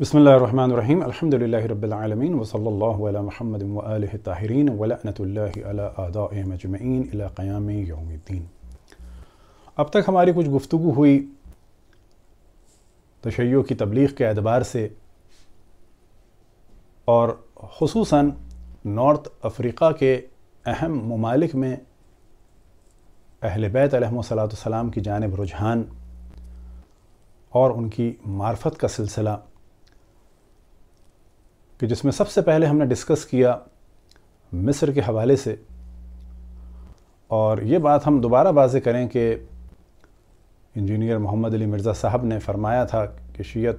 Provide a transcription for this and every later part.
بسم الله الرحمن الرحيم الحمد لله رب العالمين وصلى الله على محمد وآله الطاهرين ولعنة الله على آدائهم أجمعين إلى قيام يوم الدين اب تک ہماری کچھ گفتگو ہوئی تشیع کی تبلیغ کے اعتبار سے اور خصوصاً نارتھ افریقہ کے اہم ممالک میں اہل بیت علیہ السلام کی جانب رجحان اور ان کی معرفت کا سلسلہ کہ جس میں سب سے پہلے ہم نے ڈسکس کیا مصر کے حوالے سے اور یہ بات ہم دوبارہ واضح کریں کہ انجینئر محمد علی مرزا صاحب نے فرمایا تھا کہ شیعت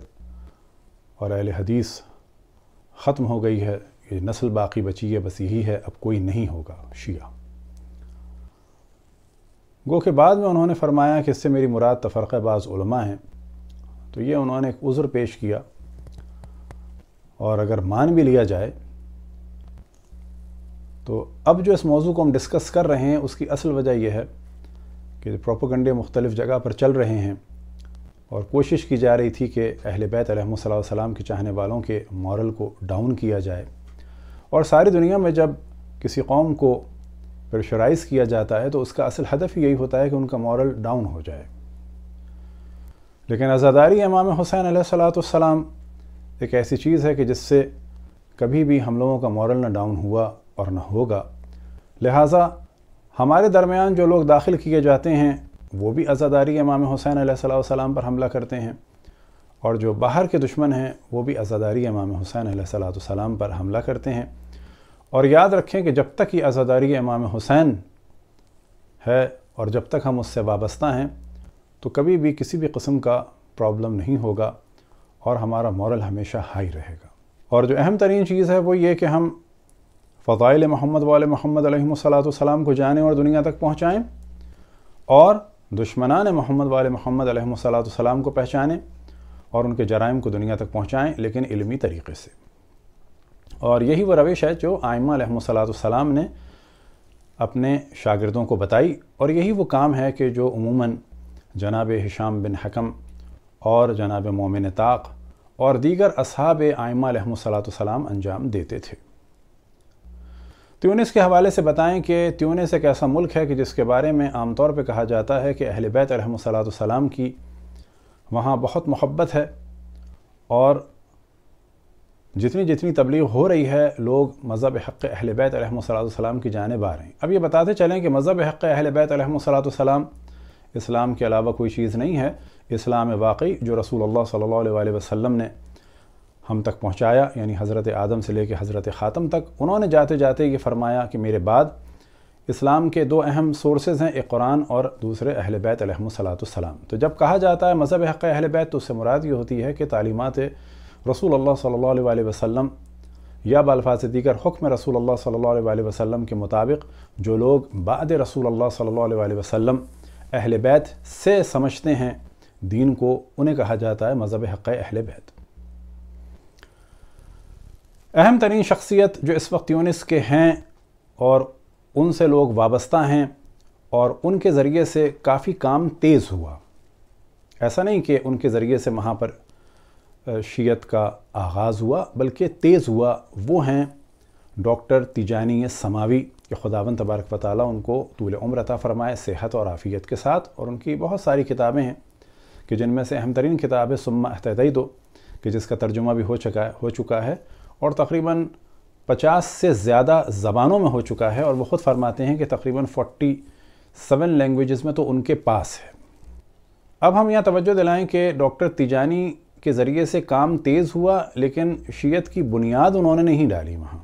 اور اہل حدیث ختم ہو گئی ہے یہ نسل باقی بچی ہے بس یہی ہے اب کوئی نہیں ہوگا شیعہ گو کہ بعد میں انہوں نے فرمایا کہ اس سے میری مراد تفرقہ بعض علماء ہیں تو یہ انہوں نے ایک عذر پیش کیا اور اگر مان بھی لیا جائے تو اب جو اس موضوع کو ہم ڈسکس کر رہے ہیں اس کی اصل وجہ یہ ہے کہ پروپوگنڈے مختلف جگہ پر چل رہے ہیں اور کوشش کی جا رہی تھی کہ اہل بیت علیہ السلام کے چاہنے والوں کے مورل کو ڈاؤن کیا جائے اور ساری دنیا میں جب کسی قوم کو پریشرائز کیا جاتا ہے تو اس کا اصل ہدف یہی ہوتا ہے کہ ان کا مورل ڈاؤن ہو جائے لیکن ازاداری امام حسین علیہ السلام ایک ایسی چیز ہے کہ جس سے کبھی بھی ہم لوگوں کا مورل نہ ڈاؤن ہوا اور نہ ہوگا لہٰذا ہمارے درمیان جو لوگ داخل کیے جاتے ہیں وہ بھی ازاداری امام حسین علیہ السلام پر حملہ کرتے ہیں اور جو باہر کے دشمن ہیں وہ بھی ازاداری امام حسین علیہ السلام پر حملہ کرتے ہیں اور یاد رکھیں کہ جب تک یہ ازاداری امام حسین ہے اور جب تک ہم اس سے وابستہ ہیں تو کبھی بھی کسی بھی قسم کا پرابلم نہیں ہوگا اور ہمارا مورل ہمیشہ ہائی رہے گا اور جو اہم ترین چیز ہے وہ یہ کہ ہم فضائل محمد وال محمد علیہ صلاۃ السلام کو جانیں اور دنیا تک پہنچائیں اور دشمنان محمد وال محمد علیہ صلاۃ السلام کو پہچانیں اور ان کے جرائم کو دنیا تک پہنچائیں لیکن علمی طریقے سے اور یہی وہ روش ہے جو آئمہ علیہ صلاۃ والسلام نے اپنے شاگردوں کو بتائی اور یہی وہ کام ہے کہ جو عموماً جناب ہشام بن حکم اور جناب مومن طاق اور دیگر اصحاب آئمہ علیہ السلام انجام دیتے تھے تیونس کے حوالے سے بتائیں کہ تیونس ایک ایسا ملک ہے کہ جس کے بارے میں عام طور پہ کہا جاتا ہے کہ اہل بیت علیہ صلاۃ السلام کی وہاں بہت محبت ہے اور جتنی جتنی تبلیغ ہو رہی ہے لوگ مذہب حق اہل بیت علیہ السلام کی جانب آ رہے ہیں اب یہ بتاتے چلیں کہ مذہب حق اہل بیت علیہ السلام اسلام کے علاوہ کوئی چیز نہیں ہے اسلام واقعی جو رسول اللہ صلی اللہ علیہ وآلہ وسلم نے ہم تک پہنچایا یعنی حضرت آدم سے لے کے حضرت خاتم تک انہوں نے جاتے جاتے یہ فرمایا کہ میرے بعد اسلام کے دو اہم سورسز ہیں ایک قرآن اور دوسرے اہل بیت علیہ السلام تو جب کہا جاتا ہے مذہب حق اہل بیت تو اس سے مراد یہ ہوتی ہے کہ تعلیمات رسول اللہ صلی اللہ علیہ وآلہ وسلم یا بالفاظ دیگر حکم رسول اللہ صلی اللہ علیہ وسلم کے مطابق جو لوگ بعد رسول اللہ صلی اللہ علیہ وآلہ وسلم اہل بیت سے سمجھتے ہیں دین کو انہیں کہا جاتا ہے مذہب حق اہل بیت اہم ترین شخصیت جو اس وقت یونس کے ہیں اور ان سے لوگ وابستہ ہیں اور ان کے ذریعے سے کافی کام تیز ہوا ایسا نہیں کہ ان کے ذریعے سے وہاں پر شیعت کا آغاز ہوا بلکہ تیز ہوا وہ ہیں ڈاکٹر تیجانی سماوی کہ خداون تبارک و تعالیٰ ان کو طول عمر عطا فرمائے صحت اور عافیت کے ساتھ اور ان کی بہت ساری کتابیں ہیں کہ جن میں سے اہم ترین کتاب ہے سما اتحدی دو کہ جس کا ترجمہ بھی ہو چکا ہے ہو چکا ہے اور تقریباً پچاس سے زیادہ زبانوں میں ہو چکا ہے اور وہ خود فرماتے ہیں کہ تقریباً فورٹی سیون لینگویجز میں تو ان کے پاس ہے اب ہم یہاں توجہ دلائیں کہ ڈاکٹر تیجانی کے ذریعے سے کام تیز ہوا لیکن شیعت کی بنیاد انہوں نے نہیں ڈالی وہاں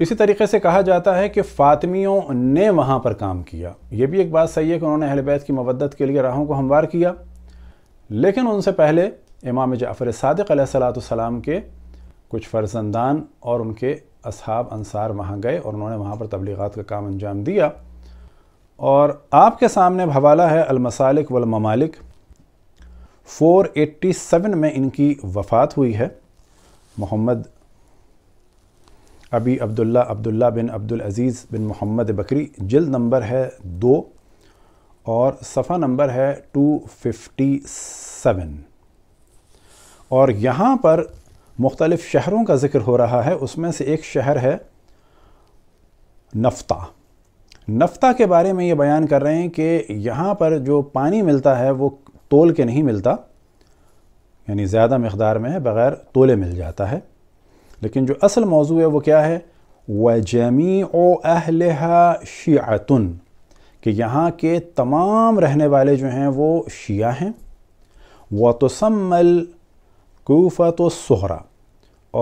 اسی طریقے سے کہا جاتا ہے کہ فاطمیوں نے وہاں پر کام کیا یہ بھی ایک بات صحیح ہے کہ انہوں نے اہل بیت کی مودت کے لیے راہوں کو ہموار کیا لیکن ان سے پہلے امام جعفر صادق علیہ السلام کے کچھ فرزندان اور ان کے اصحاب انصار وہاں گئے اور انہوں نے وہاں پر تبلیغات کا کام انجام دیا اور آپ کے سامنے حوالہ ہے المسالک والممالک 487 فور ایٹی سیون میں ان کی وفات ہوئی ہے محمد ابی عبداللہ عبداللہ بن عبدالعزیز بن محمد بکری جلد نمبر ہے دو اور صفحہ نمبر ہے ٹو ففٹی سیون اور یہاں پر مختلف شہروں کا ذکر ہو رہا ہے اس میں سے ایک شہر ہے نفتہ نفتہ کے بارے میں یہ بیان کر رہے ہیں کہ یہاں پر جو پانی ملتا ہے وہ تول کے نہیں ملتا یعنی زیادہ مقدار میں ہے بغیر تولے مل جاتا ہے لیکن جو اصل موضوع ہے وہ کیا ہے و أَهْلِهَا شِعَةٌ شیعتن کہ یہاں کے تمام رہنے والے جو ہیں وہ شیعہ ہیں و توثمل السُّحْرَ سہرا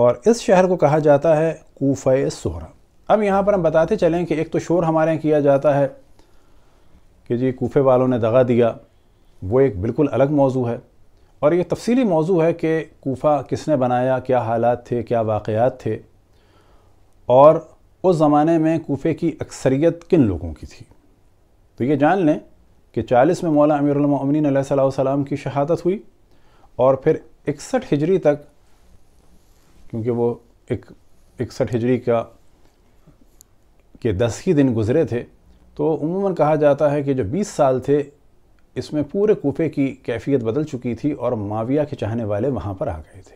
اور اس شہر کو کہا جاتا ہے کوفہ سہرا اب یہاں پر ہم بتاتے چلیں کہ ایک تو شور ہمارے یہاں کیا جاتا ہے کہ جی کوفے والوں نے دغا دیا وہ ایک بالکل الگ موضوع ہے اور یہ تفصیلی موضوع ہے کہ کوفہ کس نے بنایا کیا حالات تھے کیا واقعات تھے اور اس زمانے میں کوفے کی اکثریت کن لوگوں کی تھی تو یہ جان لیں کہ چالیس میں مولا امیر المؤمنین علیہ صلی علام کی شہادت ہوئی اور پھر اکسٹھ ہجری تک کیونکہ وہ ایک اکسٹھ ہجری کا کے دس ہی دن گزرے تھے تو عموماً کہا جاتا ہے کہ جو بیس سال تھے اس میں پورے کوفے کی کیفیت بدل چکی تھی اور معاویہ کے چاہنے والے وہاں پر آ گئے تھے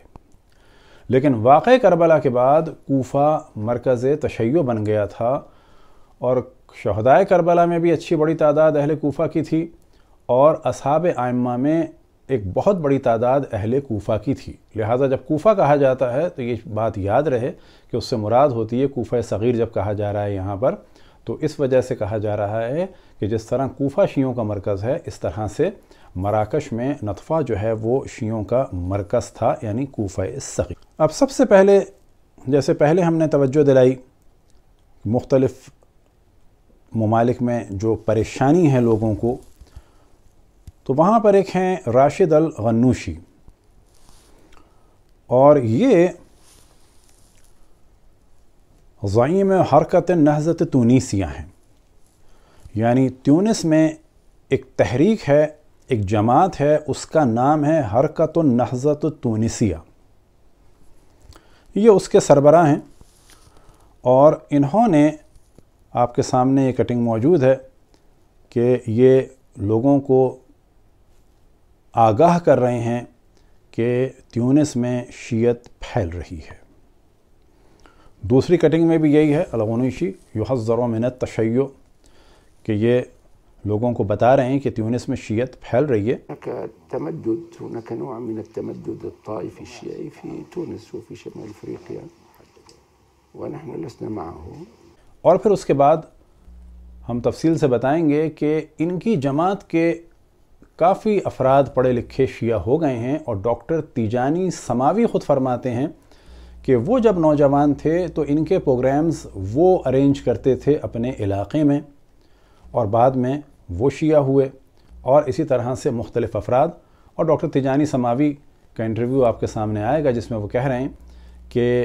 لیکن واقع کربلا کے بعد کوفہ مرکز تشیع بن گیا تھا اور شہدائے کربلا میں بھی اچھی بڑی تعداد اہل کوفہ کی تھی اور اصحاب آئمہ میں ایک بہت بڑی تعداد اہل کوفہ کی تھی لہٰذا جب کوفہ کہا جاتا ہے تو یہ بات یاد رہے کہ اس سے مراد ہوتی ہے کوفہ صغیر جب کہا جا رہا ہے یہاں پر تو اس وجہ سے کہا جا رہا ہے کہ جس طرح کوفہ شیعوں کا مرکز ہے اس طرح سے مراکش میں نطفہ جو ہے وہ شیعوں کا مرکز تھا یعنی کوفہ صغیر اب سب سے پہلے جیسے پہلے ہم نے توجہ دلائی مختلف ممالک میں جو پریشانی ہے لوگوں کو تو وہاں پر ایک ہیں راشد الغنوشی اور یہ ضعیم میں حرکت نہزت تونیسیہ ہیں یعنی تیونس میں ایک تحریک ہے ایک جماعت ہے اس کا نام ہے حرکت نہزت تونیسیہ تونسیہ یہ اس کے سربراہ ہیں اور انہوں نے آپ کے سامنے یہ کٹنگ موجود ہے کہ یہ لوگوں کو آگاہ کر رہے ہیں کہ تیونس میں شیعت پھیل رہی ہے دوسری کٹنگ میں بھی یہی ہے الغنیشی یحذر من التشیع کہ یہ لوگوں کو بتا رہے ہیں کہ تیونس میں شیعت پھیل رہی ہے اور پھر اس کے بعد ہم تفصیل سے بتائیں گے کہ ان کی جماعت کے کافی افراد پڑھے لکھے شیعہ ہو گئے ہیں اور ڈاکٹر تیجانی سماوی خود فرماتے ہیں کہ وہ جب نوجوان تھے تو ان کے پروگرامز وہ ارینج کرتے تھے اپنے علاقے میں اور بعد میں وہ شیعہ ہوئے اور اسی طرح سے مختلف افراد اور ڈاکٹر تیجانی سماوی کا انٹرویو آپ کے سامنے آئے گا جس میں وہ کہہ رہے ہیں کہ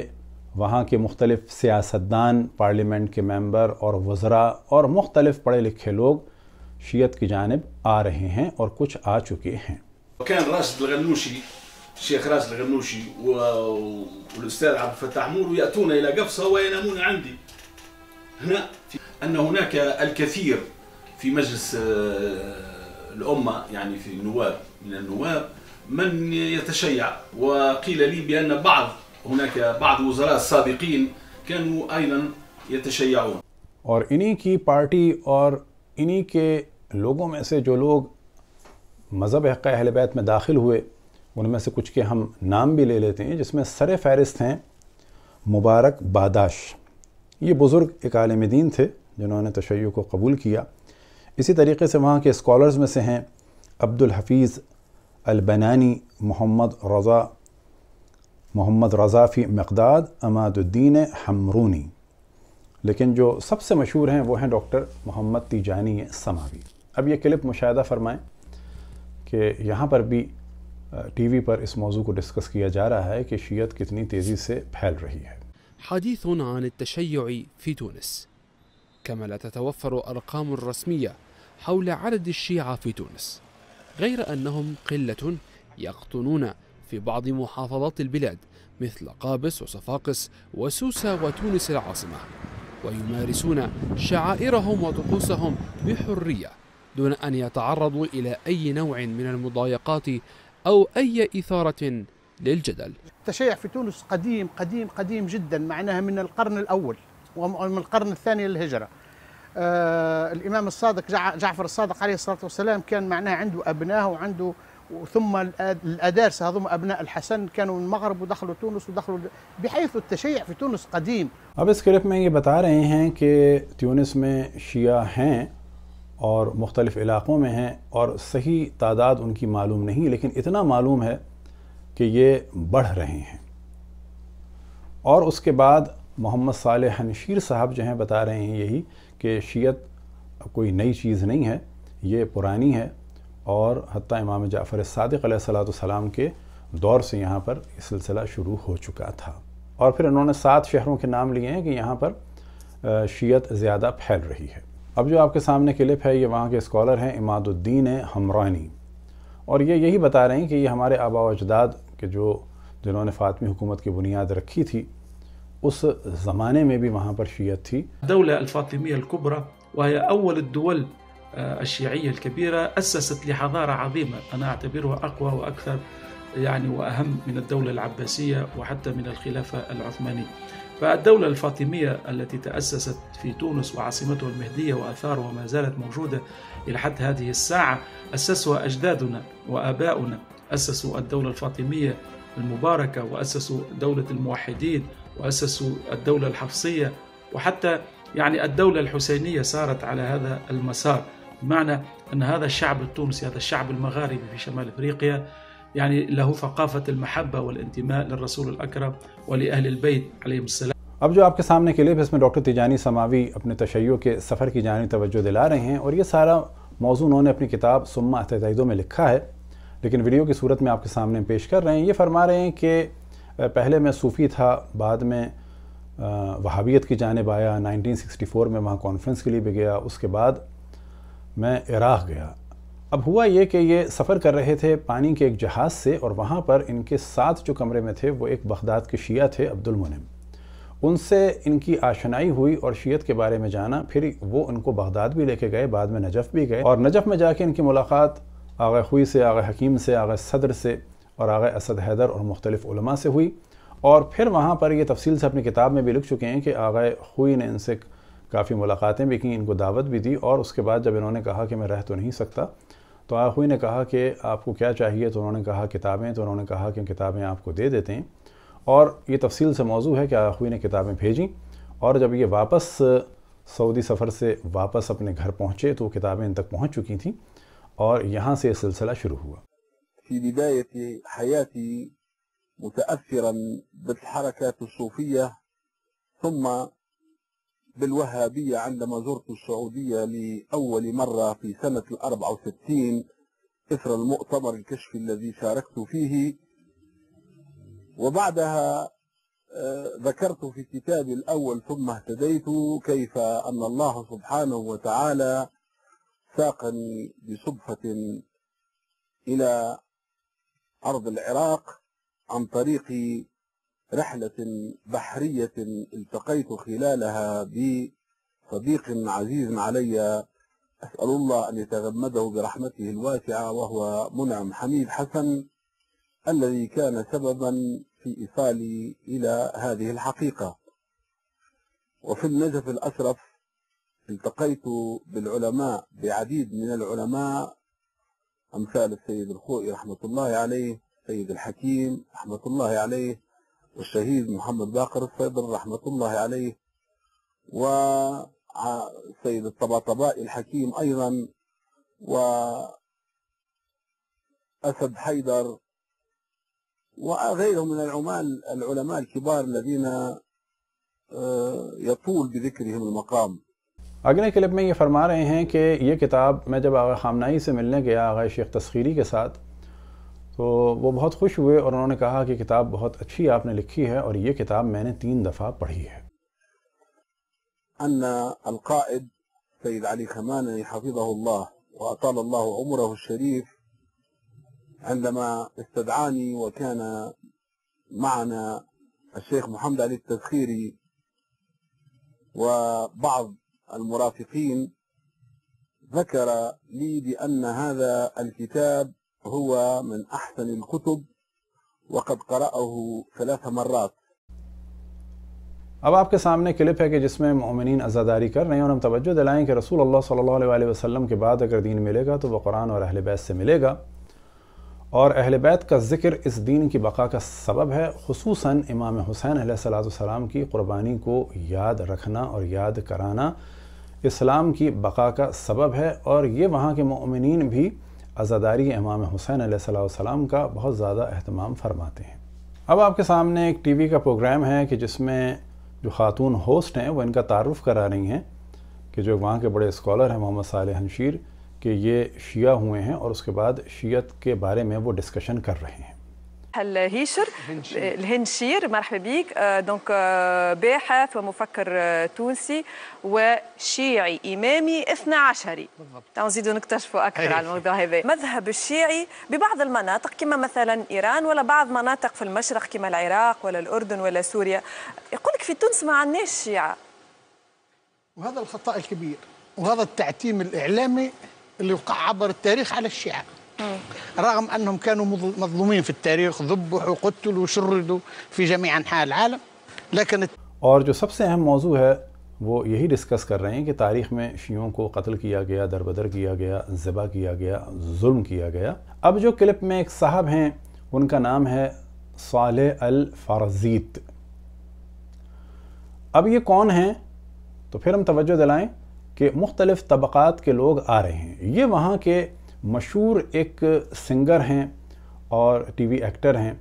وہاں کے مختلف سیاستدان پارلیمنٹ کے ممبر اور وزراء اور مختلف پڑھے لکھے لوگ شیعت کی جانب آ رہے ہیں اور کچھ آ چکے ہیں الشيخ راس الغنوشي والاستاذ عبد الفتاح مور ياتون الى قفصه وينامون عندي هنا ان هناك الكثير في مجلس آه، الامه يعني في النواب من النواب من يتشيع وقيل لي بان بعض هناك بعض وزراء السابقين كانوا ايضا يتشيعون اور انہی کی پارٹی اور انہی کے لوگوں میں سے جو لوگ مذہب حق اہل بیت میں داخل ہوئے ان میں سے کچھ کے ہم نام بھی لے لیتے ہیں جس میں سر فہرست ہیں مبارک باداش یہ بزرگ ایک عالم دین تھے جنہوں نے تشیع کو قبول کیا اسی طریقے سے وہاں کے اسکالرز میں سے ہیں عبد الحفیظ البنانی محمد رضا محمد رضافی مقداد اماد الدین حمرونی لیکن جو سب سے مشہور ہیں وہ ہیں ڈاکٹر محمد تیجانی سماوی اب یہ کلپ مشاہدہ فرمائیں کہ یہاں پر بھی टीवी پر اس موضوع کو ڈسکس کیا جا رہا ہے کہ شیعت کتنی تیزی سے پھیل رہی ہے حديث عن التشيع في تونس كما لا تتوفر أرقام رسمية حول عدد الشيعة في تونس غير أنهم قلة يقطنون في بعض محافظات البلاد مثل قابس وصفاقس وسوسة وتونس العاصمة ويمارسون شعائرهم وطقوسهم بحرية دون أن يتعرضوا إلى أي نوع من المضايقات أو أي إثارة للجدل التشيع في تونس قديم قديم قديم جدا معناها من القرن الأول ومن القرن الثاني للهجرة آه الإمام الصادق جعفر الصادق عليه الصلاة والسلام كان معناها عنده أبناء وعنده ثم الأدارس هذوما أبناء الحسن كانوا من المغرب ودخلوا تونس ودخلوا بحيث التشيع في تونس قديم अब इस क्लिप में ये बता रहे हैं कि اور مختلف علاقوں میں ہیں اور صحیح تعداد ان کی معلوم نہیں لیکن اتنا معلوم ہے کہ یہ بڑھ رہے ہیں اور اس کے بعد محمد صالح حنشیر صاحب جو ہیں بتا رہے ہیں یہی کہ شیعت کوئی نئی چیز نہیں ہے یہ پرانی ہے اور حتیٰ امام جعفر صادق علیہ اللہ والسلام کے دور سے یہاں پر یہ سلسلہ شروع ہو چکا تھا اور پھر انہوں نے سات شہروں کے نام لیے ہیں کہ یہاں پر شیعت زیادہ پھیل رہی ہے سامنے کلپ ہے یہ وہاں کے ये ہیں اماد الدین हैं اور یہ یہی بتا رہے ہیں کہ یہ ہمارے آبا و اجداد کے جو جنہوں نے فاطمی حکومت کی بنیاد رکھی تھی اس زمانے میں بھی وہاں پر شیعت تھی دولہ الفاطمية الكبرى وهي أول الدول آه، الشيعية الكبيرة أسست لحضارة عظيمة أنا أعتبرها أقوى وأكثر يعني وأهم من الدولة العباسية وحتى من الخلافة العثمانية فالدولة الفاطمية التي تأسست في تونس وعاصمتها المهدية وآثارها ما زالت موجودة إلى حد هذه الساعة أسسها أجدادنا وآباؤنا أسسوا الدولة الفاطمية المباركة وأسسوا دولة الموحدين وأسسوا الدولة الحفصية وحتى يعني الدولة الحسينية سارت على هذا المسار بمعنى أن هذا الشعب التونسي هذا الشعب المغاربي في شمال أفريقيا يعني له ثقافة المحبة والانتماء للرسول الأكرم ولأهل البيت عليهم السلام اب جو آپ کے سامنے کے لیے اس میں ڈاکٹر تیجانی سماوی اپنے تشیع کے سفر کی جانب توجہ دلا رہے ہیں اور یہ سارا موضوع انہوں نے اپنی کتاب سما اتحادوں میں لکھا ہے لیکن ویڈیو کی صورت میں آپ کے سامنے پیش کر رہے ہیں یہ فرما رہے ہیں کہ پہلے میں صوفی تھا بعد میں وہابیت کی جانب آیا نائنٹین سکسٹی فور میں وہاں کانفرنس کے لیے بھی گیا اس کے بعد میں عراق گیا اب ہوا یہ کہ یہ سفر کر رہے تھے پانی کے ایک جہاز سے اور وہاں پر ان کے ساتھ جو کمرے میں تھے وہ ایک بغداد کے شیعہ تھے عبد المنم ان سے ان کی آشنائی ہوئی اور شیعت کے بارے میں جانا پھر وہ ان کو بغداد بھی لے کے گئے بعد میں نجف بھی گئے اور نجف میں جا کے ان کی ملاقات آغ خوئی سے آغ حکیم سے آغ صدر سے اور آغ اسد حیدر اور مختلف علماء سے ہوئی اور پھر وہاں پر یہ تفصیل سے اپنی کتاب میں بھی لکھ چکے ہیں کہ آغ خوئی نے ان سے کافی ملاقاتیں بھی کیں ان کو دعوت بھی دی اور اس کے بعد جب انہوں نے کہا کہ میں رہ تو نہیں سکتا تو آخوئی نے کہا کہ آپ کو کیا چاہیے تو انہوں نے کہا کتابیں تو انہوں نے کہا کہ کتابیں آپ کو دے دیتے ہیں اور یہ تفصیل سے موضوع ہے کہ آخوئی نے کتابیں بھیجیں اور جب یہ واپس سعودی سفر سے واپس اپنے گھر پہنچے تو کتابیں ان تک پہنچ چکی تھیں اور یہاں سے یہ سلسلہ شروع ہوا متأثرا ثم بالوهابية عندما زرت السعودية لأول مرة في سنة الأربعة وستين إثر المؤتمر الكشفي الذي شاركت فيه وبعدها آه، ذكرت في كتابي الأول ثم اهتديت كيف أن الله سبحانه وتعالى ساقني بصدفة إلى أرض العراق عن طريق رحلة بحرية التقيت خلالها بصديق عزيز علي أسأل الله أن يتغمده برحمته الواسعة وهو منعم حميد حسن الذي كان سببا في إيصالي إلى هذه الحقيقة وفي النجف الأشرف التقيت بالعلماء بعديد من العلماء أمثال السيد الخوئي رحمة الله عليه سيد الحكيم رحمة الله عليه الشهيد محمد باقر الصيدل رحمة الله عليه وسيد الطباطبائي الحكيم أيضا وأسد حيدر وغيرهم من العمال العلماء الكبار الذين آه، يطول بذكرهم المقام اگلے کلپ میں یہ فرما رہے ہیں کہ یہ کتاب میں جب آغا خامنائی سے ملنے گیا آغا شیخ تسخیری کے ساتھ تو وہ بہت خوش ہوئے اور انہوں نے کہا کہ کتاب بہت اچھی آپ نے لکھی ہے اور یہ کتاب میں نے تین دفعہ پڑھی ہے أن القائد سید علی خمانی حفظه اللہ وأطال الله عمره الشريف عندما استدعاني وكان معنا الشيخ محمد علي التذخيري وبعض المرافقين ذكر لي بأن هذا الكتاب هو من أحسن الكتب وقد قرأه ثلاث مرات اب آپ کے سامنے کلپ ہے کہ جس میں مومنین ازاداری کر رہے ہیں اور ہم توجہ دلائیں کہ رسول اللہ صلی اللہ علیہ وسلم کے بعد اگر دین ملے گا تو وہ قرآن اور اہل بیت سے ملے گا اور اہل بیت کا ذکر اس دین کی بقا کا سبب ہے خصوصاً امام حسین علیہ السلام کی قربانی کو یاد رکھنا اور یاد کرانا اسلام کی بقا کا سبب ہے اور یہ وہاں کے مومنین بھی عزاداری امام حسین علیہ السلام کا بہت زیادہ اہتمام فرماتے ہیں اب آپ کے سامنے ایک ٹی وی کا پروگرام ہے کہ جس میں جو خاتون ہوسٹ ہیں وہ ان کا تعارف کرا رہی ہیں کہ جو وہاں کے بڑے اسکالر ہیں محمد صالح حنشیر کہ یہ شیعہ ہوئے ہیں اور اس کے بعد شیعت کے بارے میں وہ ڈسکشن کر رہے ہیں الهيشر الهنشير مرحبا بك آه، دونك آه، باحث ومفكر آه، تونسي وشيعي إمامي 12 بالضبط تعاون نزيدوا نكتشفوا أكثر على الموضوع هذا مذهب الشيعي ببعض المناطق كما مثلا إيران ولا بعض مناطق في المشرق كما العراق ولا الأردن ولا سوريا يقول لك في تونس ما عندناش شيعة وهذا الخطأ الكبير وهذا التعتيم الإعلامي اللي وقع عبر التاريخ على الشيعة رغم كانوا مظلومين في في التاريخ ذبحوا وشردوا جميع العالم اور جو سب سے اہم موضوع ہے وہ یہی ڈسکس کر رہے ہیں کہ تاریخ میں شیعوں کو قتل کیا گیا دربدر کیا گیا ذبح کیا گیا ظلم کیا گیا اب جو کلپ میں ایک صاحب ہیں ان کا نام ہے صالح الفارزیت اب یہ کون ہیں تو پھر ہم توجہ دلائیں کہ مختلف طبقات کے لوگ آ رہے ہیں یہ وہاں کے مشہور ایک سنگر ہیں اور ٹی وی ایکٹر ہیں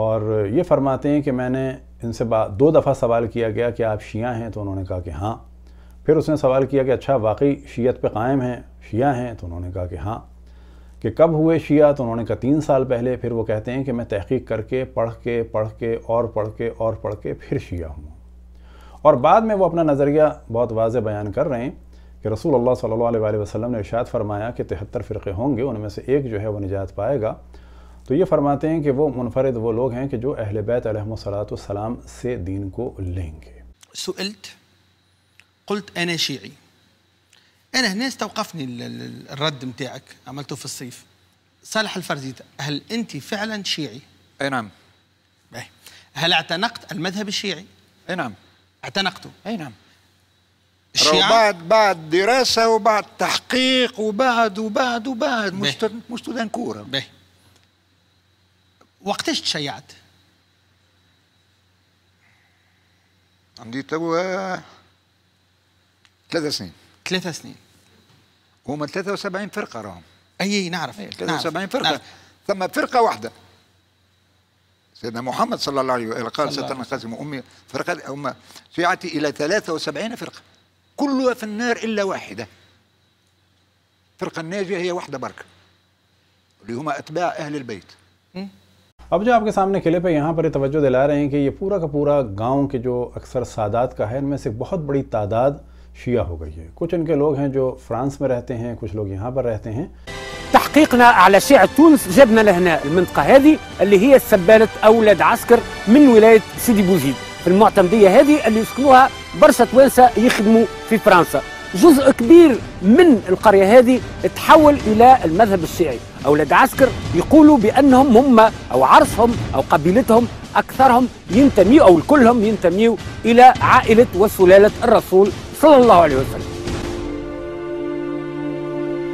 اور یہ فرماتے ہیں کہ میں نے ان سے با دو دفعہ سوال کیا گیا کہ آپ شیعہ ہیں تو انہوں نے کہا کہ ہاں پھر اس نے سوال کیا کہ اچھا واقعی شیعت پہ قائم ہیں شیعہ ہیں تو انہوں نے کہا کہ ہاں کہ کب ہوئے شیعہ تو انہوں نے کہا تین سال پہلے پھر وہ کہتے ہیں کہ میں تحقیق کر کے پڑھ کے پڑھ کے اور پڑھ کے اور پڑھ کے پھر شیعہ ہوں اور بعد میں وہ اپنا نظریہ بہت واضح بیان کر رہے ہیں وسلم نے اشارت فرمایا کہ वसल्लम فرقے ہوں گے ان میں سے ایک جو ہے وہ نجات پائے گا تو یہ فرماتے ہیں کہ وہ منفرد وہ لوگ ہیں کہ جو اہل بیت علیہ السلام سے دین کو لیں گے سئلت قلت أنا شيعي أنا هنا استوقفني الرد متاعك عملته في الصيف صالح الفرزيت هل أنت فعلا شيعي؟ أي نعم هل اعتنقت المذهب الشيعي؟ أي نعم اعتنقته؟ أي نعم الشيعة بعد بعد دراسة وبعد تحقيق وبعد وبعد وبعد مش مش كورة به وقتاش تشيعت؟ عندي توا آه، ثلاثة سنين ثلاثة سنين هما 73 فرقة راهم اي نعرف 73 فرقة نعرف. ثم فرقة واحدة سيدنا محمد صلى الله عليه وسلم قال ستنقسم قاسم امي فرقة هما شيعتي الى 73 فرقة كلها في النار إلا واحدة الفرقة الناجية هي واحدة بركة اللي هما أتباع أهل البيت سامنے जो आपके یہاں پر یہ توجہ دلا رہے ہیں کہ یہ پورا کا پورا گاؤں کے جو اکثر سادات کا ہے ان میں سے بہت بڑی تعداد شیعہ ہو گئی ہے کچھ ان کے لوگ ہیں جو فرانس میں رہتے ہیں کچھ لوگ یہاں پر رہتے ہیں تحقيقنا على شيعة تونس جبنا لهنا المنطقة هذه اللي هي سبالة أولاد عسكر من ولاية سيدي بوزيد المعتمدية هذه اللي يسكنوها برشا توانسه يخدموا في فرنسا جزء كبير من القريه هذه تحول الى المذهب الشيعي اولاد عسكر يقولوا بانهم هم او عرسهم او قبيلتهم اكثرهم ينتميوا او كلهم ينتميوا الى عائله وسلاله الرسول صلى الله عليه وسلم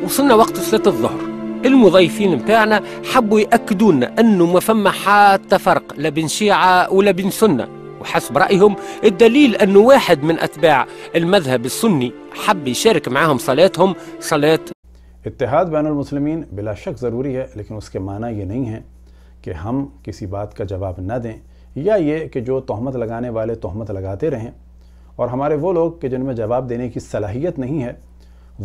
وصلنا وقت صلاه الظهر المضيفين متاعنا حبوا ياكدوا لنا انه ما فما حتى فرق لا بين شيعه ولا بين سنه وحسب رأيهم الدليل واحد من أتباع المذهب السني حب يشارك صلاتهم صلاة اتحاد بین المسلمین بلا شک ضروری ہے لیکن اس کے معنی یہ نہیں ہے کہ ہم کسی بات کا جواب نہ دیں یا یہ کہ جو تہمت لگانے والے تہمت لگاتے رہیں اور ہمارے وہ لوگ کہ جن میں جواب دینے کی صلاحیت نہیں ہے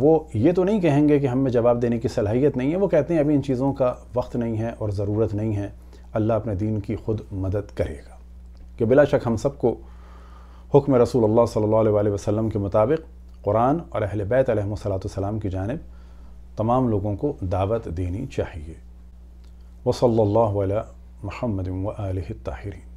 وہ یہ تو نہیں کہیں گے کہ ہم میں جواب دینے کی صلاحیت نہیں ہے وہ کہتے ہیں ابھی ان چیزوں کا وقت نہیں ہے اور ضرورت نہیں ہے اللہ اپنے دین کی خود مدد کرے گا کہ بلا شک ہم سب کو حکم رسول اللہ صلی اللہ علیہ وسلم کے مطابق قرآن اور اہل بیت علیہ السلام کی جانب تمام لوگوں کو دعوت دینی چاہیے وصلی اللہ علیہ محمد الطاہرین